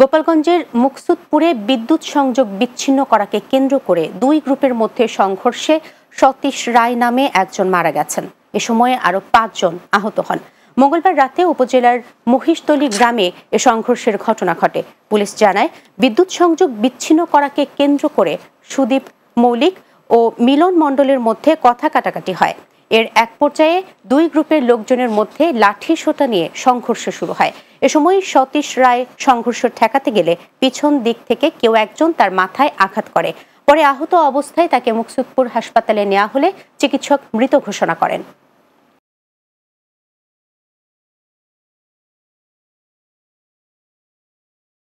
গোপালগঞ্জের মুকসুদপুরে বিদ্যুৎ সংযোগ বিচ্ছিন্ন করাকে কেন্দ্র করে দুই গ্রুপের মধ্যে সংঘর্ষে সতীশ রায় নামে একজন মারা গেছেন এ সময়ে আরও পাঁচজন আহত হন মঙ্গলবার রাতে উপজেলার মহিষতলী গ্রামে এ সংঘর্ষের ঘটনা ঘটে পুলিশ জানায় বিদ্যুৎ সংযোগ বিচ্ছিন্ন করাকে কেন্দ্র করে সুদীপ মৌলিক ও মিলন মণ্ডলের মধ্যে কথা কাটাকাটি হয় এর এক পর্যায়ে দুই গ্রুপের লোকজনের মধ্যে লাঠি সোঁতা নিয়ে সংঘর্ষ শুরু হয় এ সময় সতীশ রায় সংঘর্ষ ঠেকাতে গেলে পিছন দিক থেকে কেউ একজন তার মাথায় আঘাত করে পরে আহত অবস্থায় তাকে মুকসুদপুর হাসপাতালে নেওয়া হলে চিকিৎসক মৃত ঘোষণা করেন